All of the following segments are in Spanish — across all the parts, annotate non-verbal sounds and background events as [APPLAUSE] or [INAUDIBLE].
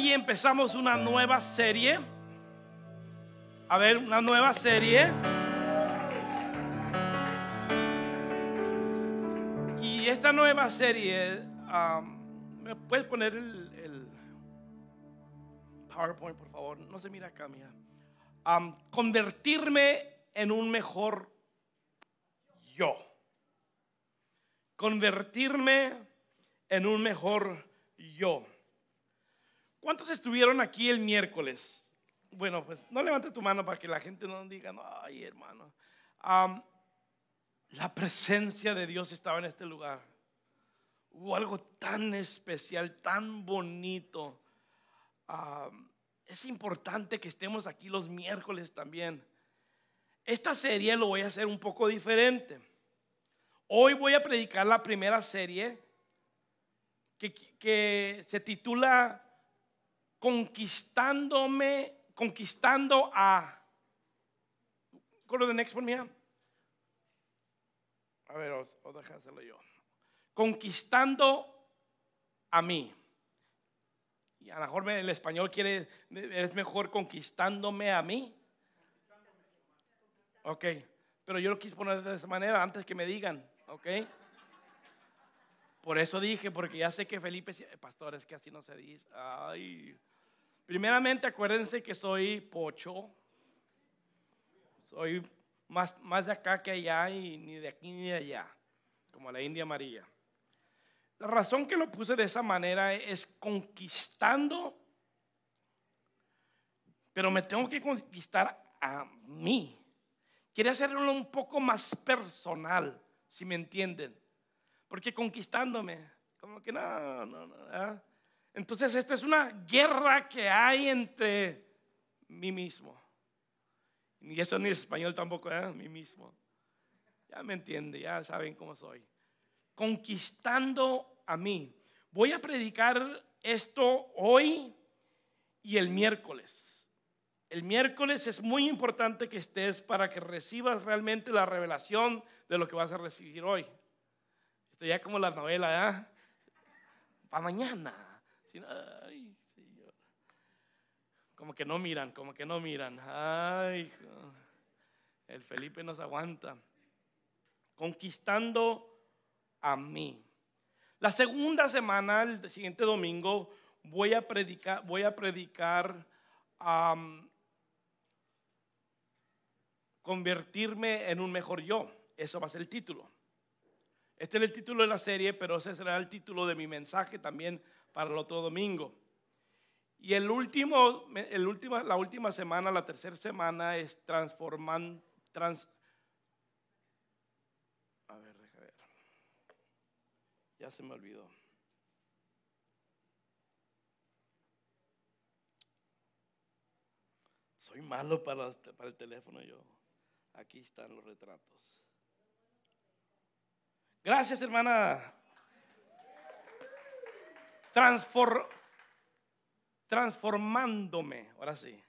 Hoy empezamos una nueva serie. A ver, una nueva serie. Y esta nueva serie, ¿me puedes poner el, PowerPoint, por favor? No se mira acá, mira. convertirme en un mejor yo. Convertirme en un mejor yo. ¿Cuántos estuvieron aquí el miércoles? Bueno, pues no levante tu mano para que la gente no diga, no, ay hermano. la presencia de Dios estaba en este lugar. Hubo algo tan especial, tan bonito. es importante que estemos aquí los miércoles también. Esta serie lo voy a hacer un poco diferente. Hoy voy a predicar la primera serie que, que se titula conquistándome, conquistando a. ¿cuál es the next one, mí? A ver, os, yo. Conquistando a mí. Y a lo mejor el español quiere, es mejor conquistándome a mí. Ok, pero yo lo quise poner de esa manera antes que me digan, ok. Por eso dije, porque ya sé que Felipe, eh, pastor, es que así no se dice. Ay, Primeramente, acuérdense que soy pocho. Soy más, más de acá que allá y ni de aquí ni de allá, como la India María. La razón que lo puse de esa manera es conquistando, pero me tengo que conquistar a mí. Quiero hacerlo un poco más personal, si me entienden. Porque conquistándome, como que no, no, no. Entonces esta es una guerra que hay entre mí mismo. Y eso ni español tampoco, ¿eh? mí mismo. Ya me entiende, ya saben cómo soy. Conquistando a mí. Voy a predicar esto hoy y el miércoles. El miércoles es muy importante que estés para que recibas realmente la revelación de lo que vas a recibir hoy. Esto ya como la novela, ¿eh? Para mañana. Como que no miran, como que no miran. Ay, el Felipe nos aguanta. Conquistando a mí. La segunda semana, el siguiente domingo, voy a predicar, voy a predicar a convertirme en un mejor yo. Eso va a ser el título. Este es el título de la serie, pero ese será el título de mi mensaje también para el otro domingo. Y el último, el último, la última semana, la tercera semana es transforman, trans, a ver, deja ver, ya se me olvidó. Soy malo para, para el teléfono yo. Aquí están los retratos. Gracias, hermana transformándome, ahora sí,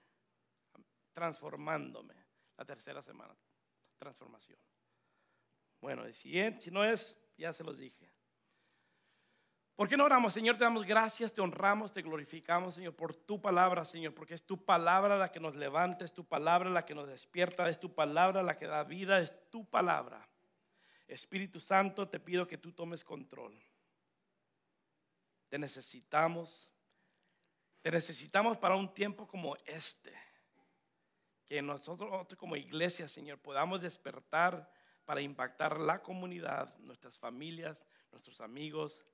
transformándome, la tercera semana, transformación. Bueno, y si no es, ya se los dije. ¿Por qué no oramos, Señor? Te damos gracias, te honramos, te glorificamos, Señor, por tu palabra, Señor, porque es tu palabra la que nos levanta, es tu palabra la que nos despierta, es tu palabra la que da vida, es tu palabra. Espíritu Santo, te pido que tú tomes control. Te necesitamos. Te necesitamos para un tiempo como este. Que nosotros como iglesia, Señor, podamos despertar para impactar la comunidad, nuestras familias, nuestros amigos,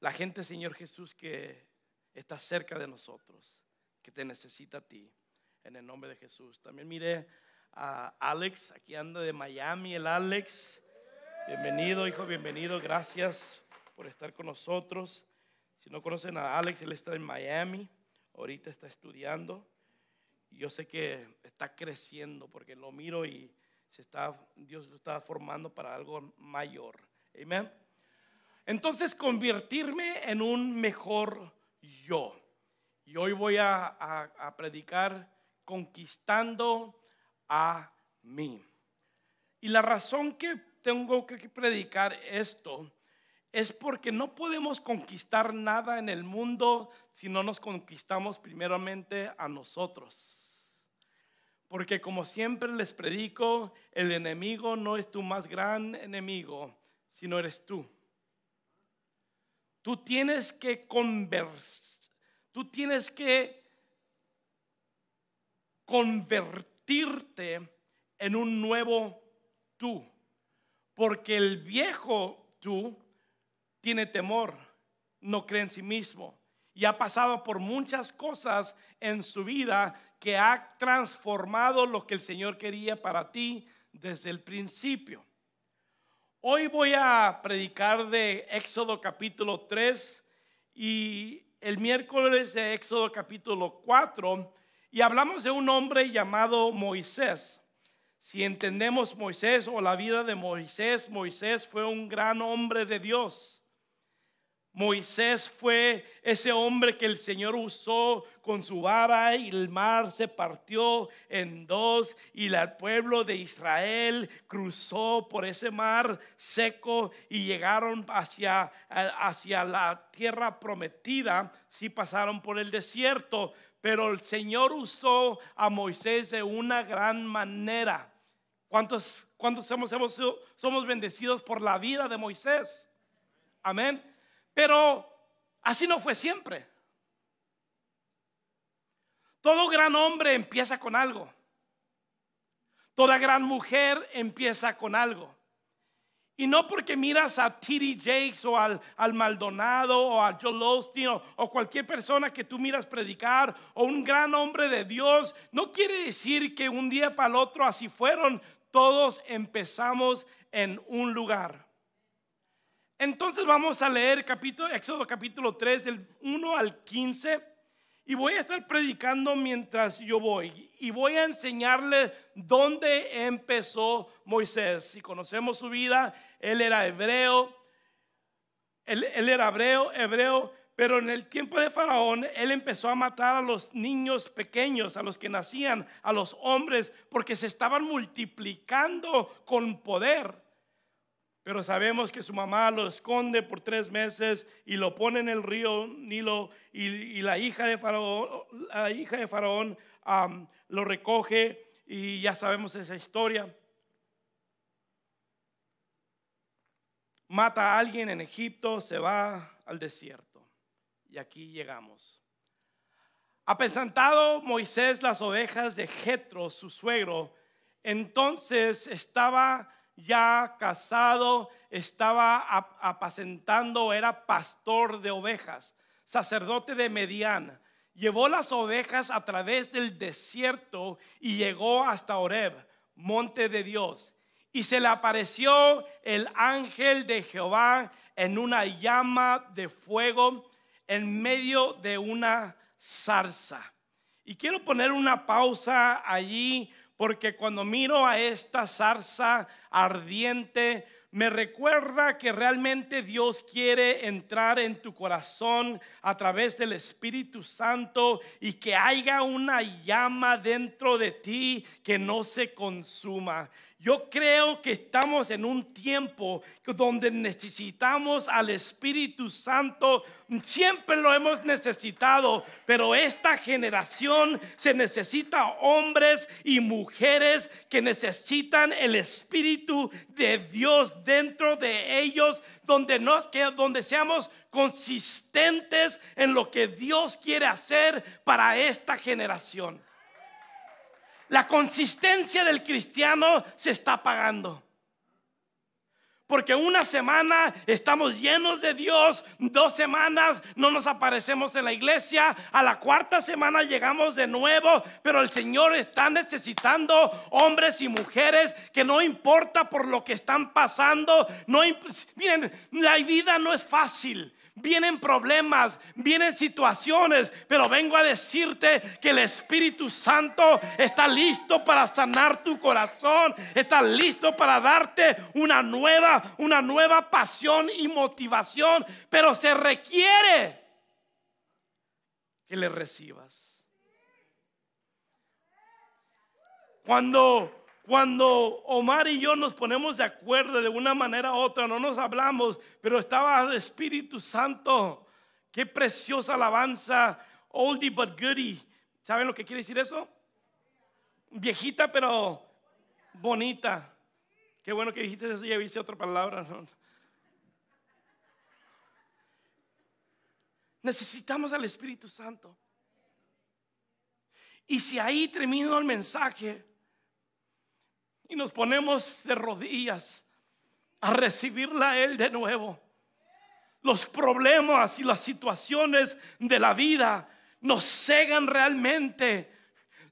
la gente, Señor Jesús, que está cerca de nosotros, que te necesita a ti, en el nombre de Jesús. También miré a Alex, aquí anda de Miami, el Alex. Bienvenido, hijo, bienvenido, gracias por estar con nosotros. Si no conocen a Alex, él está en Miami, ahorita está estudiando. Yo sé que está creciendo porque lo miro y Dios lo está formando para algo mayor. Amén. Entonces, convertirme en un mejor yo. Y hoy voy a, a predicar conquistando a mí. Y la razón que tengo que predicar esto es porque no podemos conquistar nada en el mundo si no nos conquistamos primeramente a nosotros. Porque como siempre les predico, el enemigo no es tu más gran enemigo, sino eres tú. Tú tienes que tú tienes que convertirte en un nuevo tú, porque el viejo tú tiene temor, no cree en sí mismo y ha pasado por muchas cosas en su vida que ha transformado lo que el Señor quería para ti desde el principio. Hoy voy a predicar de Éxodo capítulo 3 y el miércoles de Éxodo capítulo 4 y hablamos de un hombre llamado Moisés. Si entendemos Moisés o la vida de Moisés, Moisés fue un gran hombre de Dios Moisés fue ese hombre que el Señor usó con su vara y el mar se partió en dos y el pueblo de Israel cruzó por ese mar seco y llegaron hacia, hacia la tierra prometida. Sí pasaron por el desierto, pero el Señor usó a Moisés de una gran manera. ¿Cuántos, cuántos somos bendecidos por la vida de Moisés? Amén. Pero así no fue siempre. Todo gran hombre empieza con algo. Toda gran mujer empieza con algo. Y no porque miras a T.D. Jakes o al, Maldonado o a Joe Osteen o, cualquier persona que tú miras predicar o un gran hombre de Dios, no quiere decir que un día para el otro así fueron. Todos empezamos en un lugar. Entonces vamos a leer capítulo, Éxodo capítulo 3, del 1 al 15. Y voy a estar predicando mientras yo voy. Y voy a enseñarles dónde empezó Moisés. Si conocemos su vida, él era hebreo. Él, él era hebreo, hebreo. Pero en el tiempo de Faraón, él empezó a matar a los niños pequeños, a los que nacían, a los hombres, porque se estaban multiplicando con poder. Pero sabemos que su mamá lo esconde por tres meses y lo pone en el río Nilo y, la hija de Faraón, la hija de Faraón lo recoge y ya sabemos esa historia. Mata a alguien en Egipto, se va al desierto. Y aquí llegamos. Apesantado Moisés las ovejas de Jetro, su suegro, entonces estaba ya casado, estaba apacentando, era pastor de ovejas, sacerdote de Mediana. Llevó las ovejas a través del desierto y llegó hasta Oreb, monte de Dios. Y se le apareció el ángel de Jehová en una llama de fuego en medio de una zarza. Y quiero poner una pausa allí porque cuando miro a esta zarza ardiente, me recuerda que realmente Dios quiere entrar en tu corazón a través del Espíritu Santo y que haya una llama dentro de ti que no se consuma. Yo creo que estamos en un tiempo donde necesitamos al Espíritu Santo. Siempre lo hemos necesitado, pero esta generación se necesita hombres y mujeres que necesitan el Espíritu de Dios dentro de ellos, donde, nos, donde seamos consistentes en lo que Dios quiere hacer para esta generación. La consistencia del cristiano se está pagando. Porque una semana estamos llenos de Dios, dos semanas no nos aparecemos en la iglesia, a la cuarta semana llegamos de nuevo, pero el Señor está necesitando hombres y mujeres que no importa por lo que están pasando, no miren, la vida no es fácil vienen problemas, vienen situaciones, pero vengo a decirte que el Espíritu Santo está listo para sanar tu corazón, está listo para darte una nueva, una nueva pasión y motivación, pero se requiere que le recibas. Cuando cuando Omar y yo nos ponemos de acuerdo de una manera u otra, no nos hablamos, pero estaba el Espíritu Santo. Qué preciosa alabanza, oldie but goodie. ¿Saben lo que quiere decir eso? Viejita pero bonita. Qué bueno que dijiste eso, ya viste otra palabra. Necesitamos al Espíritu Santo. Y si ahí termino el mensaje, y nos ponemos de rodillas a recibirla a Él de nuevo. Los problemas y las situaciones de la vida nos cegan realmente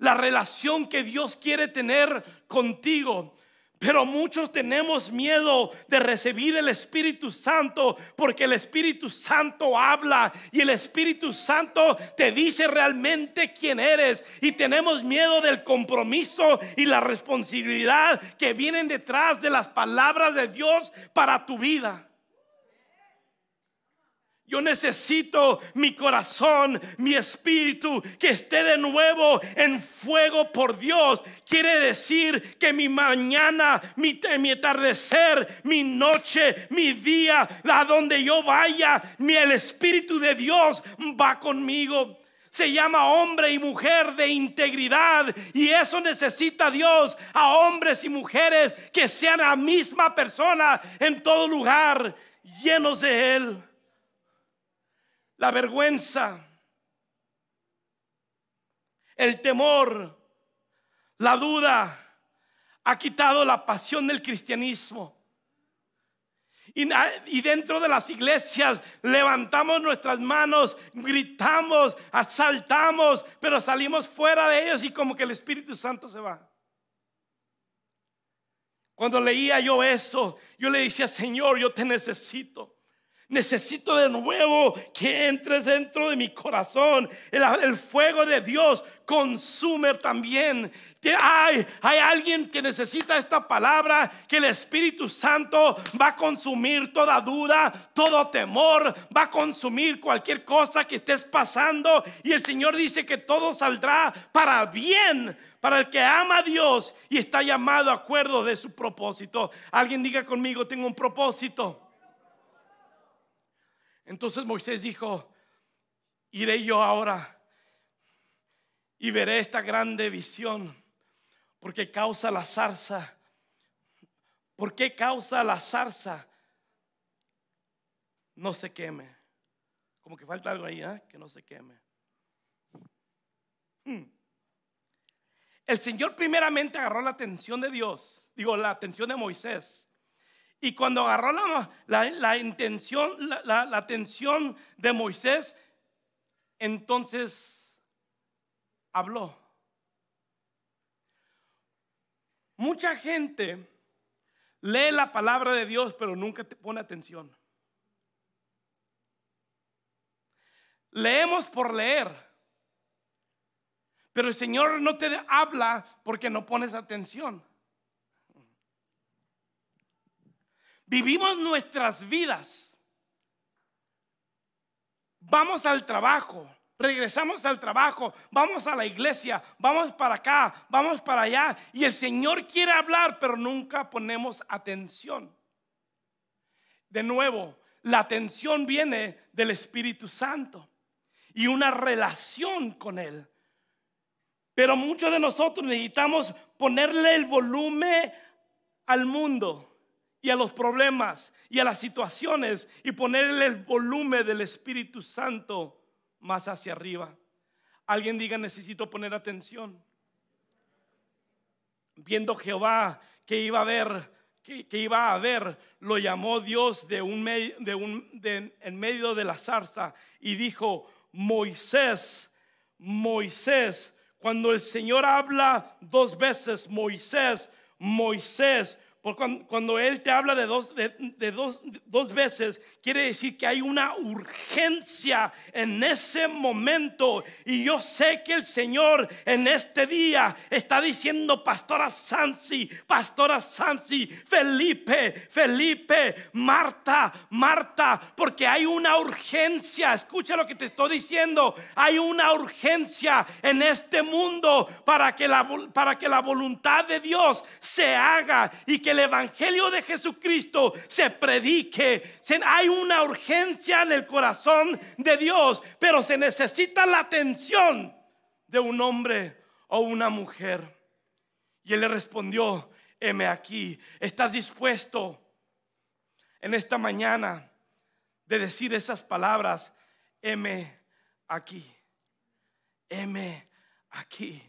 la relación que Dios quiere tener contigo. Pero muchos tenemos miedo de recibir el Espíritu Santo porque el Espíritu Santo habla y el Espíritu Santo te dice realmente quién eres. Y tenemos miedo del compromiso y la responsabilidad que vienen detrás de las palabras de Dios para tu vida. Yo necesito mi corazón, mi espíritu, que esté de nuevo en fuego por Dios. Quiere decir que mi mañana, mi, atardecer, mi noche, mi día, a donde yo vaya, mi, el espíritu de Dios va conmigo. Se llama hombre y mujer de integridad y eso necesita Dios a hombres y mujeres que sean la misma persona en todo lugar, llenos de Él la vergüenza, el temor, la duda, ha quitado la pasión del cristianismo. Y, dentro de las iglesias levantamos nuestras manos, gritamos, asaltamos, pero salimos fuera de ellos y como que el Espíritu Santo se va. Cuando leía yo eso, yo le decía, Señor, yo te necesito. Necesito de nuevo que entres dentro de mi corazón. El, fuego de Dios consume también. Hay, hay alguien que necesita esta palabra, que el Espíritu Santo va a consumir toda duda, todo temor, va a consumir cualquier cosa que estés pasando. Y el Señor dice que todo saldrá para bien, para el que ama a Dios y está llamado a acuerdo de su propósito. Alguien diga conmigo, tengo un propósito. Entonces Moisés dijo, iré yo ahora y veré esta grande visión, porque causa la zarza. ¿Por qué causa la zarza? No se queme. Como que falta algo ahí, ¿eh? que no se queme. Hmm. El Señor primeramente agarró la atención de Dios, digo, la atención de Moisés. Y cuando agarró la, la, intención, la atención de Moisés, entonces habló. Mucha gente lee la palabra de Dios, pero nunca te pone atención. Leemos por leer, pero el Señor no te habla porque no pones atención. Vivimos nuestras vidas. Vamos al trabajo, regresamos al trabajo, vamos a la iglesia, vamos para acá, vamos para allá. Y el Señor quiere hablar, pero nunca ponemos atención. De nuevo, la atención viene del Espíritu Santo y una relación con Él. Pero muchos de nosotros necesitamos ponerle el volumen al mundo y a los problemas y a las situaciones y ponerle el volumen del Espíritu Santo más hacia arriba. Alguien diga, necesito poner atención. Viendo Jehová que iba a ver, que, iba a ver, lo llamó Dios de un, de un de, en medio de la zarza y dijo, Moisés, Moisés, cuando el Señor habla dos veces, Moisés, Moisés, por cuando, Él te habla de, dos, de, dos, dos, veces, quiere decir que hay una urgencia en ese momento. Y yo sé que el Señor en este día está diciendo, Pastora Sansi, Pastora Sansi, Felipe, Felipe, Marta, Marta, porque hay una urgencia. Escucha lo que te estoy diciendo. Hay una urgencia en este mundo para que la, para que la voluntad de Dios se haga y que el Evangelio de Jesucristo se predique. Hay una urgencia en el corazón de Dios, pero se necesita la atención de un hombre o una mujer. Y él le respondió, heme aquí, ¿estás dispuesto en esta mañana de decir esas palabras? Heme aquí, heme aquí,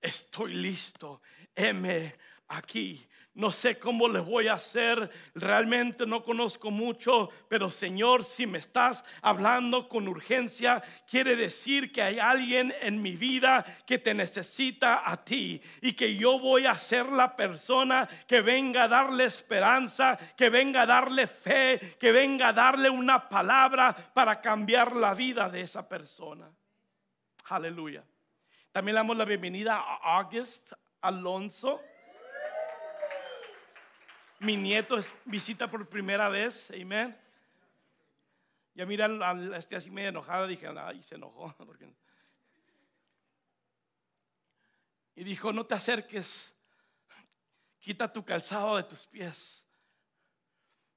estoy listo, heme aquí. No sé cómo les voy a hacer, realmente no conozco mucho, pero Señor, si me estás hablando con urgencia, quiere decir que hay alguien en mi vida que te necesita a ti y que yo voy a ser la persona que venga a darle esperanza, que venga a darle fe, que venga a darle una palabra para cambiar la vida de esa persona. Aleluya. También le damos la bienvenida a August Alonso. Mi nieto visita por primera vez, amén. Ya mira, Estoy así medio enojada, dije, ay, se enojó. [LAUGHS] Porque... Y dijo, no te acerques, quita tu calzado de tus pies,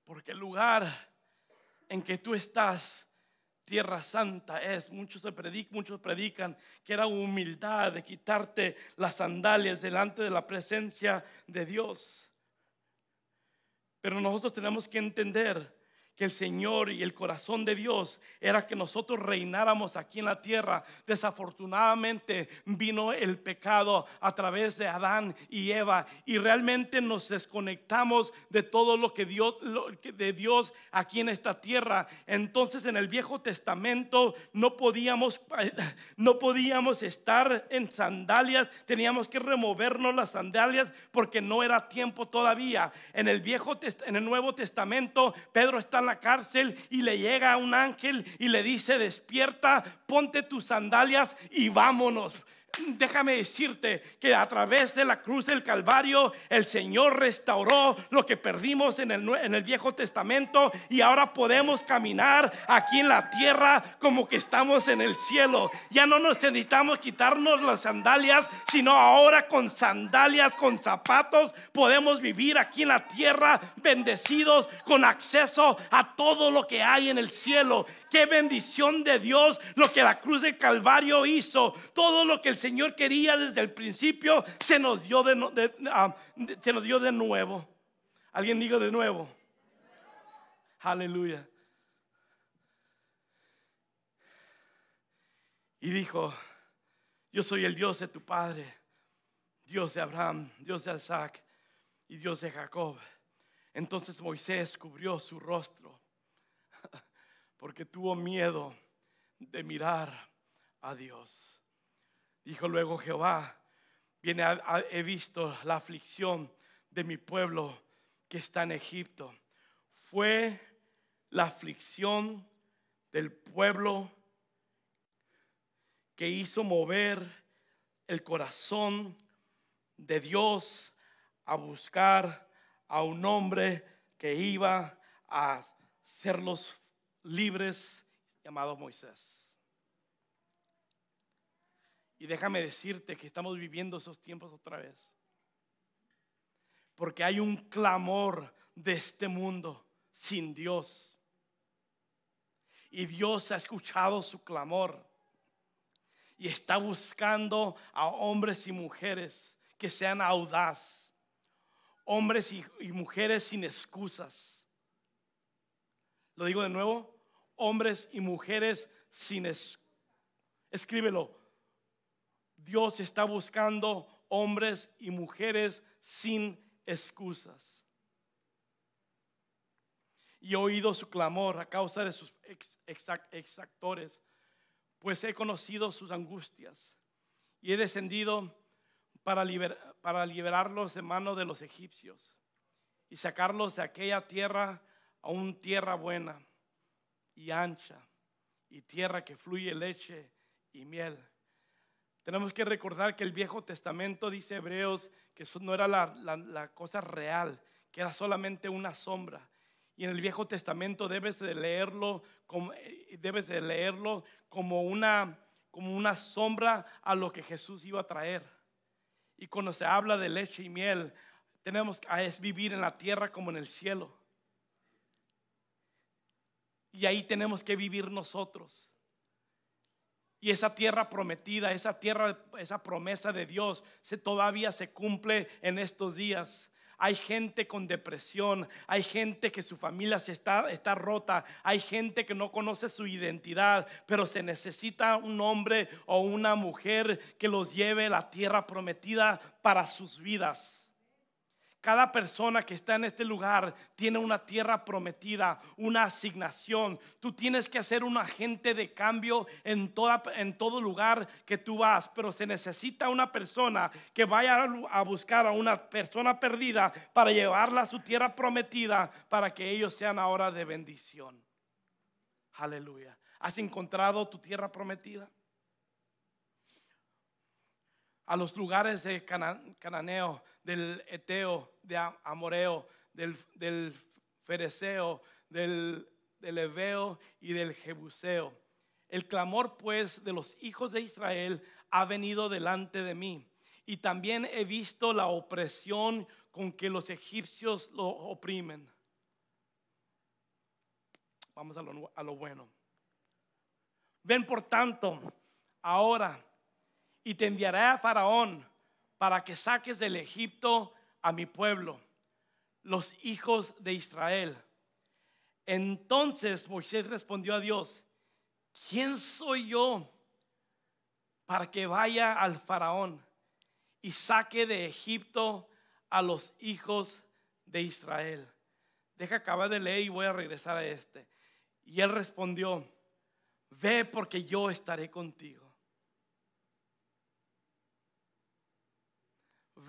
porque el lugar en que tú estás, tierra santa es. Muchos, se predican, muchos predican que era humildad de quitarte las sandalias delante de la presencia de Dios. Pero nosotros tenemos que entender que el Señor y el corazón de Dios era que nosotros reináramos aquí en la tierra. Desafortunadamente vino el pecado a través de Adán y Eva y realmente nos desconectamos de todo lo que Dios de Dios aquí en esta tierra. Entonces en el Viejo Testamento no podíamos [LAUGHS] no podíamos estar en sandalias, teníamos que removernos las sandalias porque no era tiempo todavía. En el Viejo en el Nuevo Testamento Pedro está la cárcel y le llega un ángel y le dice, despierta, ponte tus sandalias y vámonos. Déjame decirte que a través de la cruz del Calvario el Señor restauró lo que perdimos en el, en el Viejo Testamento y ahora podemos caminar aquí en la tierra como que estamos en el cielo. Ya no nos necesitamos quitarnos las sandalias, sino ahora con sandalias, con zapatos, podemos vivir aquí en la tierra bendecidos con acceso a todo lo que hay en el cielo. Qué bendición de Dios lo que la cruz del Calvario hizo, todo lo que el Señor quería desde el principio se nos dio de, ah, se nos dio de nuevo. Alguien diga de nuevo. Aleluya. Y dijo, yo soy el Dios de tu Padre, Dios de Abraham, Dios de Isaac y Dios de Jacob. Entonces Moisés cubrió su rostro [LAUGHS] porque tuvo miedo de mirar a Dios. Dijo luego Jehová, viene, he visto la aflicción de mi pueblo que está en Egipto. Fue la aflicción del pueblo que hizo mover el corazón de Dios a buscar a un hombre que iba a los libres llamado Moisés. Y déjame decirte que estamos viviendo esos tiempos otra vez. Porque hay un clamor de este mundo sin Dios. Y Dios ha escuchado su clamor. Y está buscando a hombres y mujeres que sean audaz. Hombres y, mujeres sin excusas. Lo digo de nuevo. Hombres y mujeres sin excusas. Escríbelo Dios está buscando hombres y mujeres sin excusas. Y he oído su clamor a causa de sus exactores, pues he conocido sus angustias y he descendido para, liberarlos de manos de los egipcios y sacarlos de aquella tierra a una tierra buena y ancha y tierra que fluye leche y miel tenemos que recordar que el Viejo Testamento dice Hebreos que eso no era la, cosa real, que era solamente una sombra. Y en el Viejo Testamento debes de leerlo como, eh, debes de leerlo como, una, como una sombra a lo que Jesús iba a traer. Y cuando se habla de leche y miel, tenemos que ah, es vivir en la tierra como en el cielo. Y ahí tenemos que vivir nosotros. Y esa tierra prometida, esa tierra, esa promesa de Dios, se, todavía se cumple en estos días. Hay gente con depresión, hay gente que su familia se está, está rota, hay gente que no conoce su identidad, pero se necesita un hombre o una mujer que los lleve a la tierra prometida para sus vidas. Cada persona que está en este lugar tiene una tierra prometida, una asignación. Tú tienes que ser un agente de cambio en, todo lugar que tú vas, pero se necesita una persona que vaya a buscar a una persona perdida para llevarla a su tierra prometida para que ellos sean ahora de bendición. Aleluya. ¿Has encontrado tu tierra prometida? a los lugares de Cananeo, del Eteo, de Amoreo, del, del del, del y del Jebuseo. El clamor pues de los hijos de Israel ha venido delante de mí. Y también he visto la opresión con que los egipcios lo oprimen. Vamos a lo bueno. Ven por tanto ahora y te enviaré a Faraón para que saques del Egipto a mi pueblo, los hijos de Israel. Entonces Moisés respondió a Dios, ¿quién soy yo para que vaya al Faraón y saque de Egipto a los hijos de Israel? Deja acabar de leer y voy a regresar a este. Y él respondió, ve porque yo estaré contigo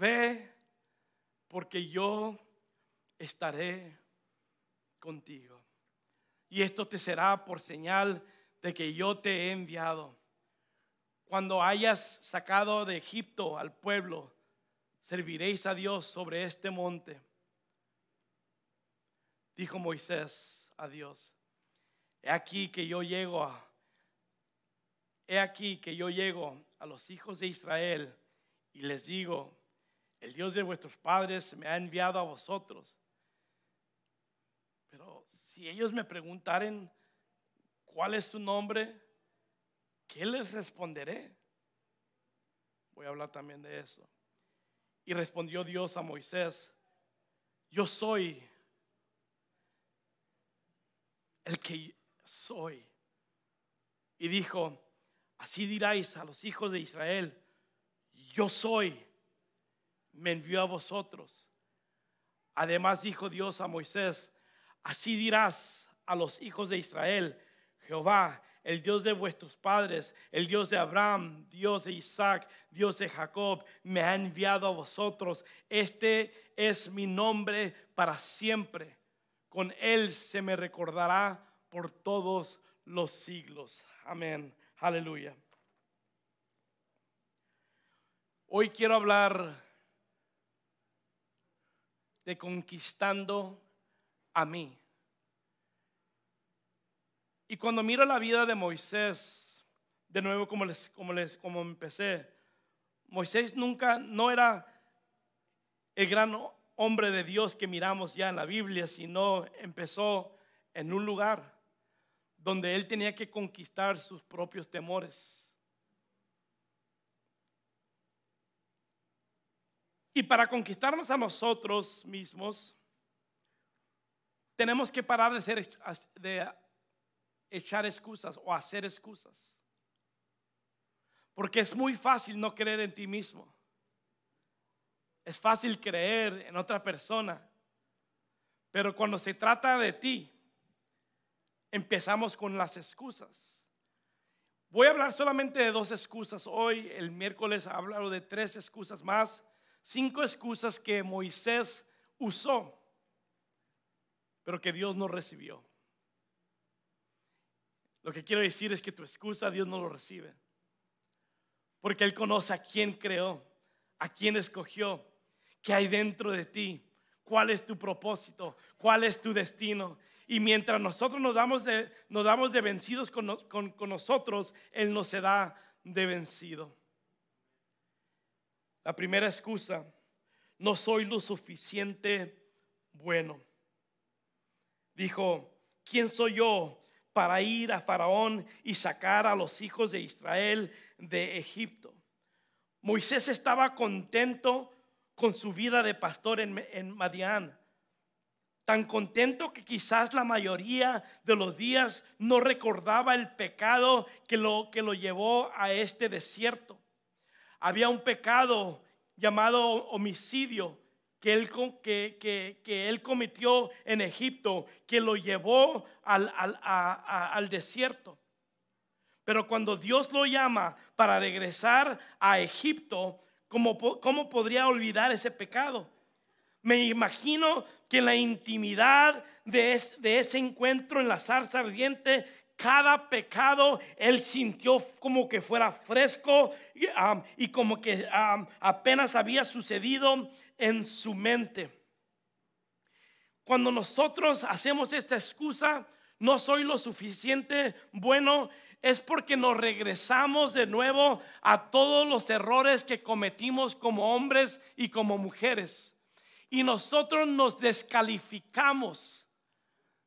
ve porque yo estaré contigo. Y esto te será por señal de que yo te he enviado. Cuando hayas sacado de Egipto al pueblo, serviréis a Dios sobre este monte. Dijo Moisés a Dios, he aquí que yo llego a, he aquí que yo llego a los hijos de Israel y les digo, el Dios de vuestros padres me ha enviado a vosotros. Pero si ellos me preguntaren cuál es su nombre, ¿qué les responderé? Voy a hablar también de eso. Y respondió Dios a Moisés, yo soy el que soy. Y dijo, así diráis a los hijos de Israel, yo soy me envió a vosotros. Además dijo Dios a Moisés, así dirás a los hijos de Israel, Jehová, el Dios de vuestros padres, el Dios de Abraham, Dios de Isaac, Dios de Jacob, me ha enviado a vosotros. Este es mi nombre para siempre. Con él se me recordará por todos los siglos. Amén. Aleluya. Hoy quiero hablar de conquistando a mí. Y cuando miro la vida de Moisés, de nuevo como, les, como, les, como empecé, Moisés nunca, no era el gran hombre de Dios que miramos ya en la Biblia, sino empezó en un lugar donde él tenía que conquistar sus propios temores. Y para conquistarnos a nosotros mismos, tenemos que parar de, ser, de echar excusas o hacer excusas. Porque es muy fácil no creer en ti mismo. Es fácil creer en otra persona. Pero cuando se trata de ti, empezamos con las excusas. Voy a hablar solamente de dos excusas hoy. El miércoles hablo de tres excusas más cinco excusas que Moisés usó, pero que Dios no recibió. Lo que quiero decir es que tu excusa Dios no lo recibe, porque Él conoce a quién creó, a quién escogió, qué hay dentro de ti, cuál es tu propósito, cuál es tu destino. Y mientras nosotros nos damos de, vencidos con, con nosotros, Él no se da de vencido. La primera excusa, no soy lo suficiente bueno. Dijo, ¿quién soy yo para ir a Faraón y sacar a los hijos de Israel de Egipto? Moisés estaba contento con su vida de pastor en, en Madián tan contento que quizás la mayoría de los días no recordaba el pecado que lo, que lo llevó a este desierto había un pecado llamado homicidio que él, que, que él cometió en Egipto, que lo llevó al, desierto. Pero cuando Dios lo llama para regresar a Egipto, ¿cómo, ¿cómo, podría olvidar ese pecado? Me imagino que la intimidad de, de ese encuentro en la zarza ardiente cada pecado él sintió como que fuera fresco y como que apenas había sucedido en su mente. Cuando nosotros hacemos esta excusa, no soy lo suficiente bueno, es porque nos regresamos de nuevo a todos los errores que cometimos como hombres y como mujeres. Y nosotros nos descalificamos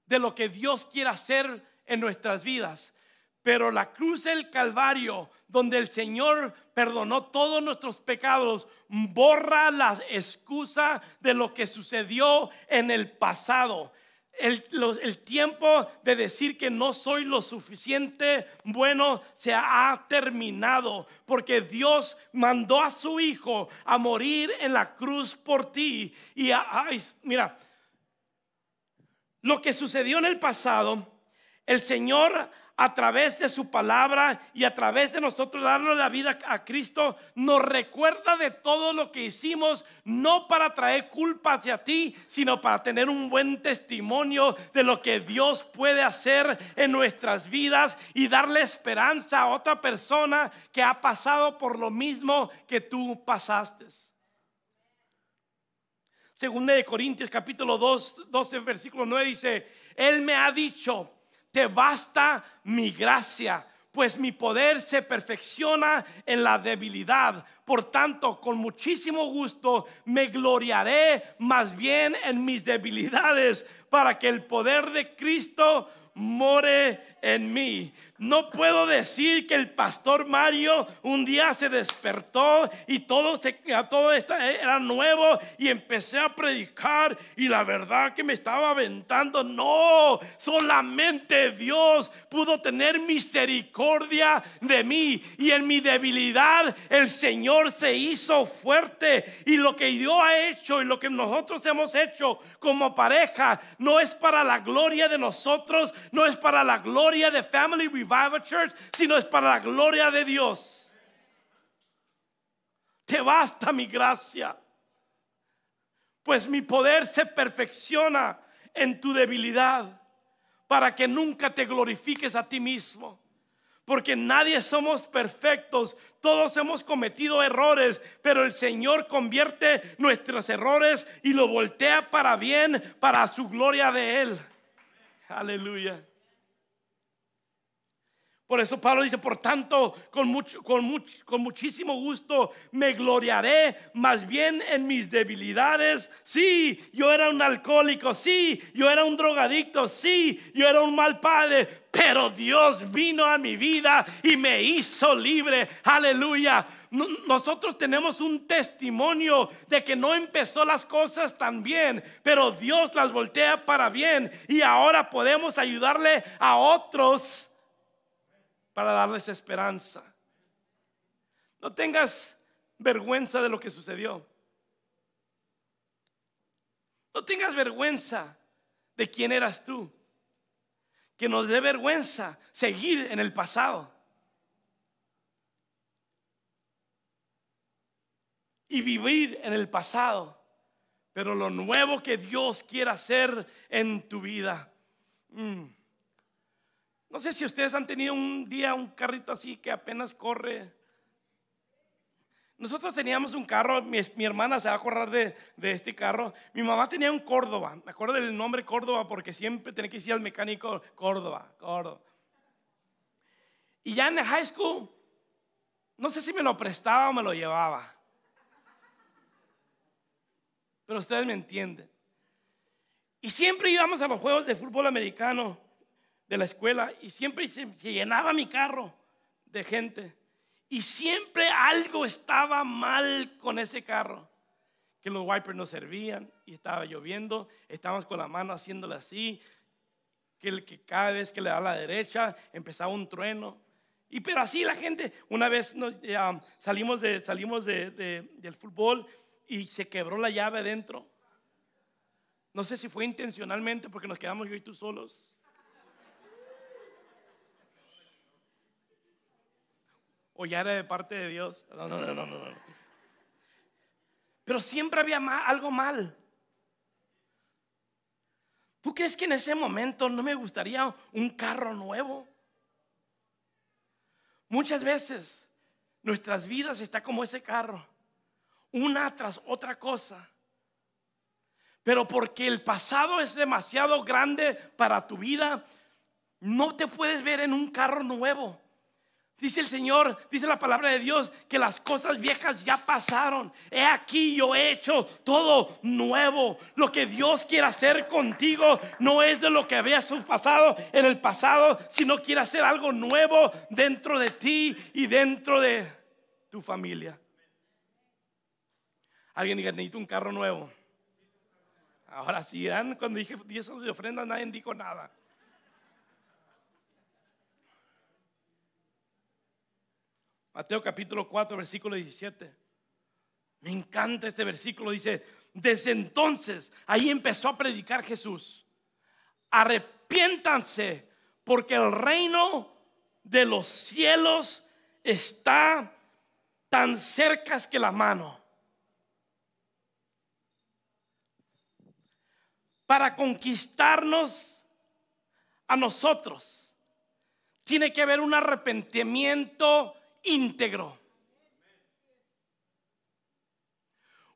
de lo que Dios quiere hacer en nuestras vidas. Pero la cruz del Calvario, donde el Señor perdonó todos nuestros pecados, borra la excusa de lo que sucedió en el pasado. El, tiempo de decir que no soy lo suficiente bueno se ha terminado porque Dios mandó a su hijo a morir en la cruz por ti. Y ay, mira, lo que sucedió en el pasado el Señor a través de su palabra y a través de nosotros darle la vida a Cristo, nos recuerda de todo lo que hicimos, no para traer culpa hacia ti, sino para tener un buen testimonio de lo que Dios puede hacer en nuestras vidas y darle esperanza a otra persona que ha pasado por lo mismo que tú pasaste. Según de Corintios capítulo 2, 12, versículo 9 dice, Él me ha dicho, te basta mi gracia, pues mi poder se perfecciona en la debilidad. Por tanto, con muchísimo gusto me gloriaré más bien en mis debilidades para que el poder de Cristo more en mí. No puedo decir que el pastor Mario un día se despertó y todo, se, todo era nuevo y empecé a predicar y la verdad que me estaba aventando. No, solamente Dios pudo tener misericordia de mí y en mi debilidad el Señor se hizo fuerte y lo que Dios ha hecho y lo que nosotros hemos hecho como pareja no es para la gloria de nosotros, no es para la gloria de Family Revival Church, sino es para la gloria de Dios. Te basta mi gracia, pues mi poder se perfecciona en tu debilidad, para que nunca te glorifiques a ti mismo porque nadie somos perfectos, todos hemos cometido errores, pero el Señor convierte nuestros errores y lo voltea para bien, para su gloria de Él. Aleluya. Por eso Pablo dice, por tanto, con, mucho, con, con muchísimo gusto me gloriaré más bien en mis debilidades. Sí, yo era un alcohólico, sí, yo era un drogadicto, sí, yo era un mal padre, pero Dios vino a mi vida y me hizo libre. Aleluya. Nosotros tenemos un testimonio de que no empezó las cosas tan bien, pero Dios las voltea para bien y ahora podemos ayudarle a otros para darles esperanza. No tengas vergüenza de lo que sucedió. No tengas vergüenza de quién eras tú. Que nos dé vergüenza seguir en el pasado. Y vivir en el pasado. Pero lo nuevo que Dios Quiera hacer en tu vida. Mm. No sé si ustedes han tenido un día un carrito así que apenas corre. Nosotros teníamos un carro, mi, hermana se va a acordar de, este carro. Mi mamá tenía un Córdoba, me acuerdo del nombre Córdoba porque siempre tenía que ir al mecánico Córdoba, Córdoba. Y ya en el high school, no sé si me lo prestaba o me lo llevaba. Pero ustedes me entienden. Y siempre íbamos a los juegos de fútbol americano de la escuela y siempre se, llenaba mi carro de gente. Y siempre algo estaba mal con ese carro. Que los wipers no servían y estaba lloviendo. Estábamos con la mano haciéndole así. Que, el, que cada vez que le da la derecha empezaba un trueno. Y pero así la gente, una vez nos, salimos, de, salimos del fútbol y se quebró la llave dentro No sé si fue intencionalmente porque nos quedamos yo y tú solos. o ya era de parte de Dios. No, no, no, no, Pero siempre había algo mal. ¿Tú crees que en ese momento no me gustaría un carro nuevo? Muchas veces nuestras vidas están como ese carro, una tras otra cosa. Pero porque el pasado es demasiado grande para tu vida, no te puedes ver en un carro nuevo. Dice el Señor, dice la palabra de Dios, que las cosas viejas ya pasaron. He aquí yo he hecho todo nuevo. Lo que Dios quiere hacer contigo no es de lo que su pasado en el pasado, sino quiere hacer algo nuevo dentro de ti y dentro de tu familia. Alguien diga, necesito un carro nuevo. Ahora sí, Dan, cuando dije años de ofrenda, nadie dijo nada. Mateo capítulo 4, versículo 17. Me encanta este versículo. Dice, desde entonces ahí empezó a predicar Jesús. Arrepiéntanse porque el reino de los cielos está tan cerca que la mano. Para conquistarnos a nosotros, tiene que haber un arrepentimiento íntegro.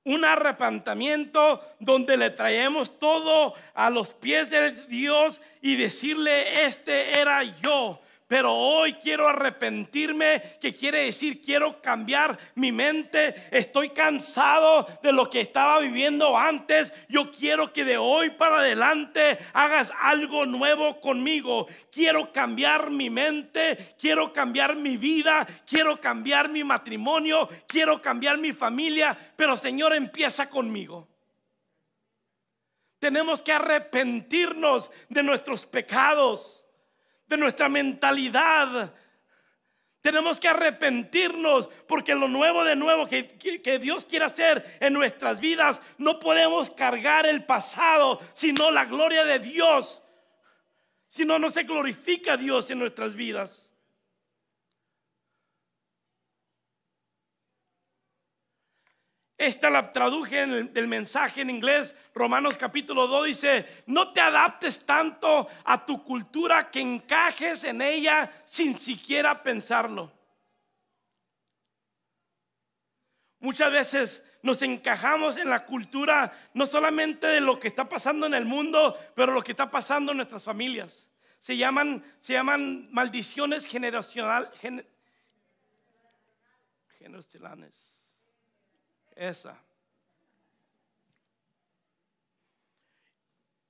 Un arrepentimiento donde le traemos todo a los pies de Dios y decirle, este era yo pero hoy quiero arrepentirme, que quiere decir quiero cambiar mi mente, estoy cansado de lo que estaba viviendo antes, yo quiero que de hoy para adelante hagas algo nuevo conmigo, quiero cambiar mi mente, quiero cambiar mi vida, quiero cambiar mi matrimonio, quiero cambiar mi familia, pero Señor empieza conmigo. Tenemos que arrepentirnos de nuestros pecados de nuestra mentalidad. Tenemos que arrepentirnos porque lo nuevo de nuevo que, Dios quiere hacer en nuestras vidas, no podemos cargar el pasado, sino la gloria de Dios. Si no, no se glorifica Dios en nuestras vidas. Esta la traduje del mensaje en inglés, Romanos capítulo 2 dice, no te adaptes tanto a tu cultura que encajes en ella sin siquiera pensarlo. Muchas veces nos encajamos en la cultura, no solamente de lo que está pasando en el mundo, pero lo que está pasando en nuestras familias. Se llaman, se llaman maldiciones generacionales esa.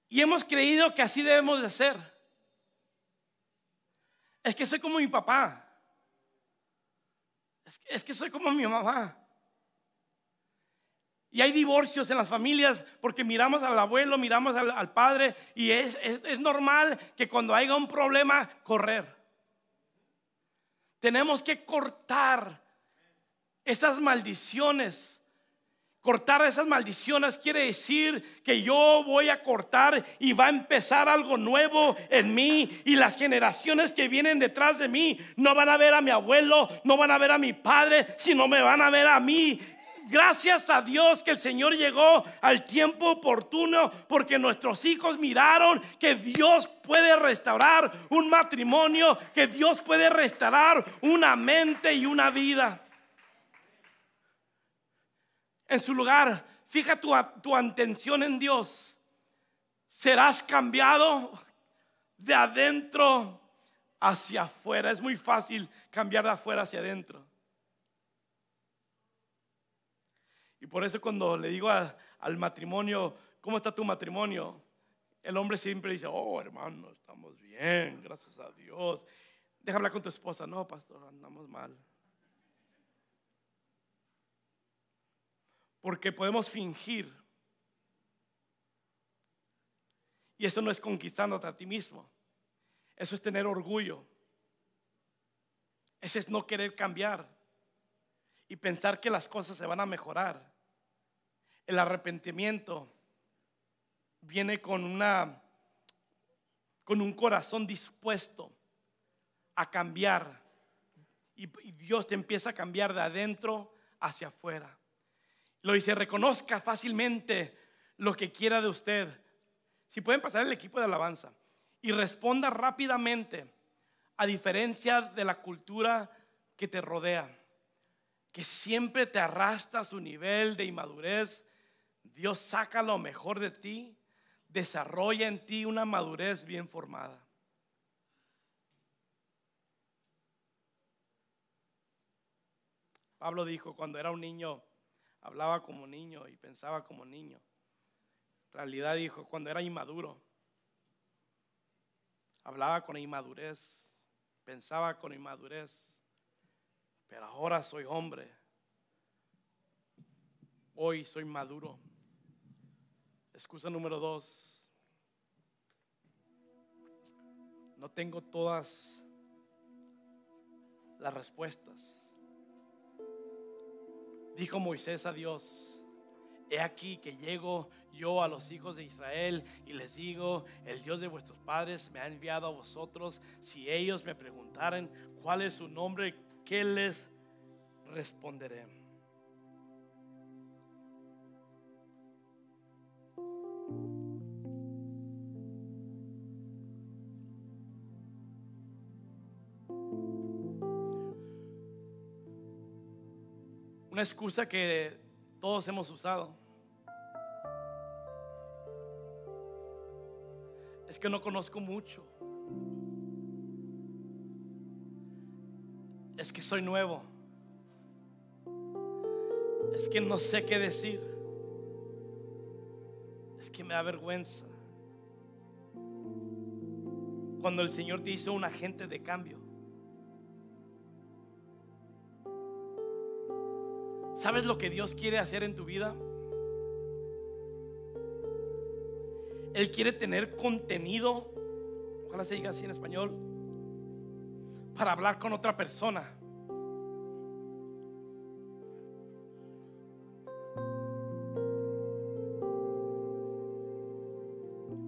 Y hemos creído que así debemos de ser. Es que soy como mi papá. Es que, soy como mi mamá. Y hay divorcios en las familias porque miramos al abuelo, miramos al, padre y es, es, normal que cuando haya un problema, correr. Tenemos que cortar esas maldiciones Cortar esas maldiciones quiere decir que yo voy a cortar y va a empezar algo nuevo en mí y las generaciones que vienen detrás de mí no van a ver a mi abuelo, no van a ver a mi padre, sino me van a ver a mí. Gracias a Dios que el Señor llegó al tiempo oportuno porque nuestros hijos miraron que Dios puede restaurar un matrimonio, que Dios puede restaurar una mente y una vida en su lugar, fija tu, tu atención en Dios, serás cambiado de adentro hacia afuera. Es muy fácil cambiar de afuera hacia adentro. Y por eso cuando le digo al matrimonio, ¿cómo está tu matrimonio? El hombre siempre dice, oh hermano, estamos bien, gracias a Dios. Deja hablar con tu esposa. No, pastor, andamos mal. porque podemos fingir. Y eso no es conquistándote a ti mismo, eso es tener orgullo, ese es no querer cambiar y pensar que las cosas se van a mejorar. El arrepentimiento viene con una con un corazón dispuesto a cambiar y Dios te empieza a cambiar de adentro hacia afuera. Lo dice, reconozca fácilmente lo que quiera de usted. Si pueden pasar el equipo de alabanza y responda rápidamente, a diferencia de la cultura que te rodea, que siempre te arrastra a su nivel de inmadurez, Dios saca lo mejor de ti, desarrolla en ti una madurez bien formada. Pablo dijo, cuando era un niño, hablaba como niño y pensaba como niño. En realidad dijo, cuando era inmaduro, hablaba con inmadurez, pensaba con inmadurez, pero ahora soy hombre. Hoy soy maduro. Excusa número dos. No tengo todas las respuestas dijo Moisés a Dios, he aquí que llego yo a los hijos de Israel y les digo, el Dios de vuestros padres me ha enviado a vosotros. Si ellos me preguntaren cuál es su nombre, ¿qué les responderé? excusa que todos hemos usado. Es que no conozco mucho. Es que soy nuevo. Es que no sé qué decir. Es que me da vergüenza. Cuando el Señor te hizo un agente de cambio. ¿Sabes lo que Dios quiere hacer en tu vida? Él quiere tener contenido, ojalá se diga así en español, para hablar con otra persona.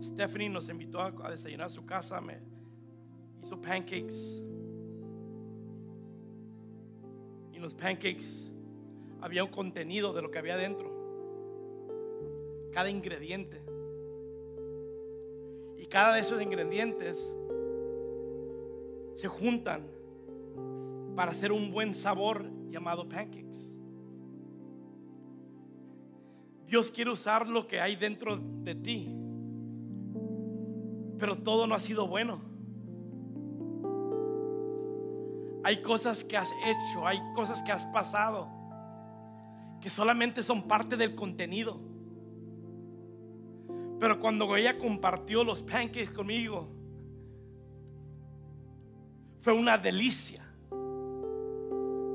Stephanie nos invitó a desayunar a su casa, me hizo pancakes. Y los pancakes había un contenido de lo que había dentro. Cada ingrediente. Y cada de esos ingredientes se juntan para hacer un buen sabor llamado pancakes. Dios quiere usar lo que hay dentro de ti, pero todo no ha sido bueno. Hay cosas que has hecho, hay cosas que has pasado que solamente son parte del contenido. Pero cuando ella compartió los pancakes conmigo, fue una delicia.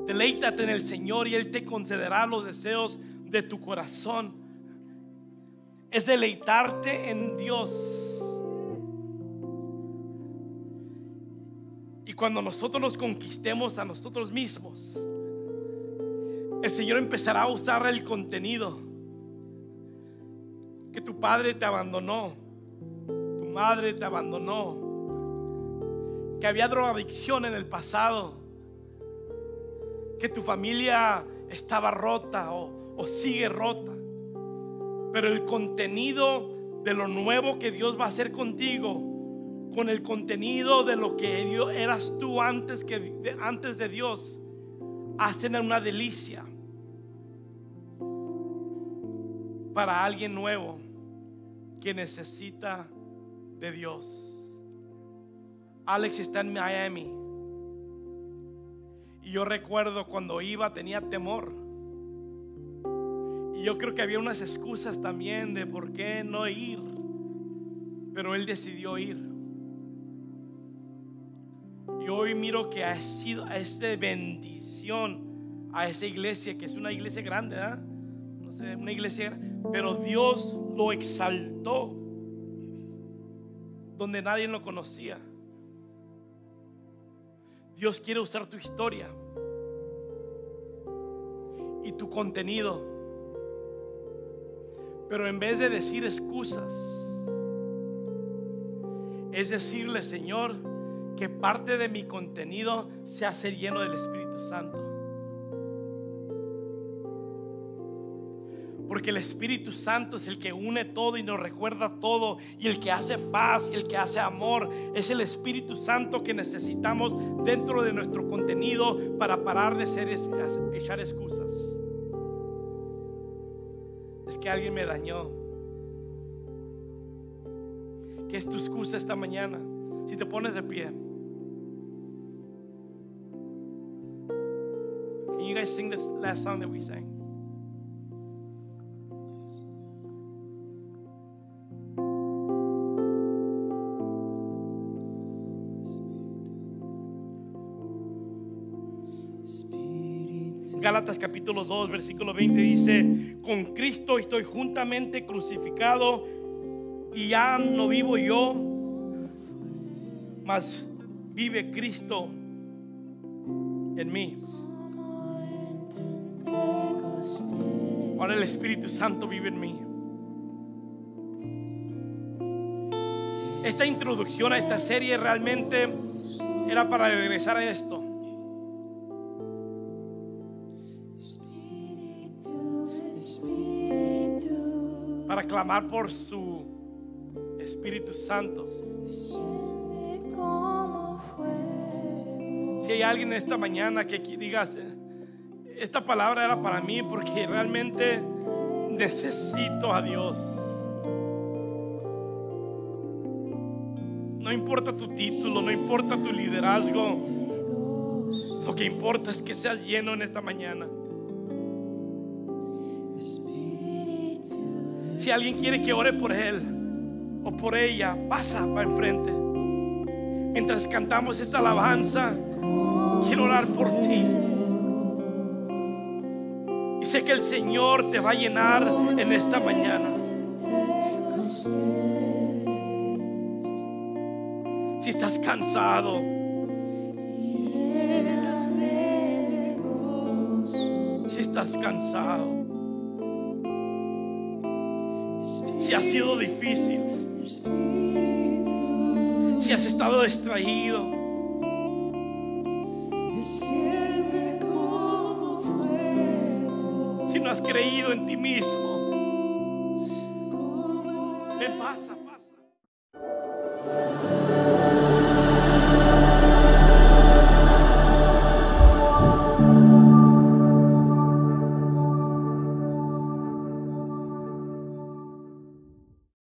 Deleítate en el Señor y Él te concederá los deseos de tu corazón. Es deleitarte en Dios. Y cuando nosotros nos conquistemos a nosotros mismos, el Señor empezará a usar el contenido que tu padre te abandonó, tu madre te abandonó, que había drogadicción en el pasado, que tu familia estaba rota o, sigue rota. Pero el contenido de lo nuevo que Dios va a hacer contigo, con el contenido de lo que eras tú antes, que, antes de Dios, hacen una delicia. para alguien nuevo que necesita de Dios. Alex está en Miami. Y yo recuerdo cuando iba tenía temor. Y yo creo que había unas excusas también de por qué no ir. Pero él decidió ir. Y hoy miro que ha sido esta bendición a esa iglesia, que es una iglesia grande, ¿Verdad? una iglesia, pero Dios lo exaltó donde nadie lo conocía. Dios quiere usar tu historia y tu contenido. Pero en vez de decir excusas, es decirle, Señor, que parte de mi contenido Se hace lleno del Espíritu Santo. Porque el Espíritu Santo es el que une todo y nos recuerda todo. Y el que hace paz y el que hace amor. Es el Espíritu Santo que necesitamos dentro de nuestro contenido para parar de ser, echar excusas. Es que alguien me dañó. ¿Qué es tu excusa esta mañana? Si te pones de pie. Can you guys sing this last song that we sang? Galatas capítulo 2, versículo 20 dice, con Cristo estoy juntamente crucificado y ya no vivo yo, mas vive Cristo en mí. Ahora el Espíritu Santo vive en mí. Esta introducción a esta serie realmente era para regresar a esto. Amar por su Espíritu Santo. Si hay alguien esta mañana que diga esta palabra era para mí porque realmente necesito a Dios. No importa tu título, no importa tu liderazgo. Lo que importa es que seas lleno en esta mañana. Si alguien quiere que ore por él o por ella, pasa para enfrente. Mientras cantamos esta alabanza, quiero orar por ti. Y sé que el Señor te va a llenar en esta mañana. Si estás cansado, si estás cansado, Si ha sido difícil. Si has estado distraído. Si no has creído en ti mismo. Me pasa.